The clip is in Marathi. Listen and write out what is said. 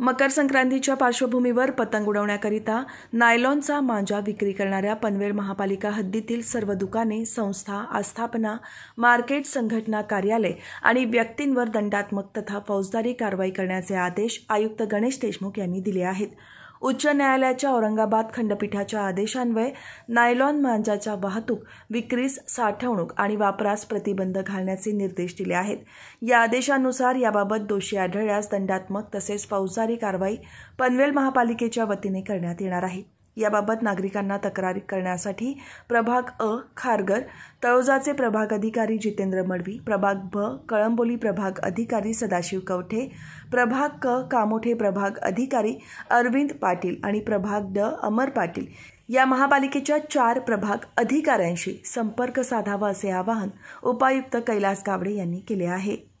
मकर संक्रांतीच्या पार्श्वभूमीवर पतंग उडवण्याकरिता नायलॉनचा मांजा विक्री करणाऱ्या पनवेल महापालिका हद्दीतील सर्व दुकाने संस्था आस्थापना मार्केट संघटना कार्यालय आणि व्यक्तींवर दंडात्मक तथा फौजदारी कारवाई करण्याचे आदेश आयुक्त गणेश देशमुख यांनी दिले आहेत उच्च न्यायालयाच्या औरंगाबाद खंडपीठाच्या आदेशान्वये नायलॉन मांजाच्या वाहतूक विक्रीस साठवणूक आणि वापरास प्रतिबंध घालण्याचे निर्देश दिले आहेत या आदेशानुसार याबाबत दोषी आढळल्यास दंडात्मक तसेच फौजदारी कारवाई पनवेल महापालिकेच्या वतीने करण्यात येणार आहे याबाबत नागरिकांना तक्रार करण्यासाठी प्रभाग अ खारगर तळोजाचे प्रभाग अधिकारी जितेंद्र मडवी प्रभाग भ कळंबोली प्रभाग अधिकारी सदाशिव कवठे प्रभाग क कामोठे प्रभाग अधिकारी अरविंद पाटील आणि प्रभाग ड अमर पाटील या महापालिकेच्या चार प्रभाग अधिकाऱ्यांशी संपर्क साधावा असे आवाहन उपायुक्त कैलास कावडे यांनी केले आहे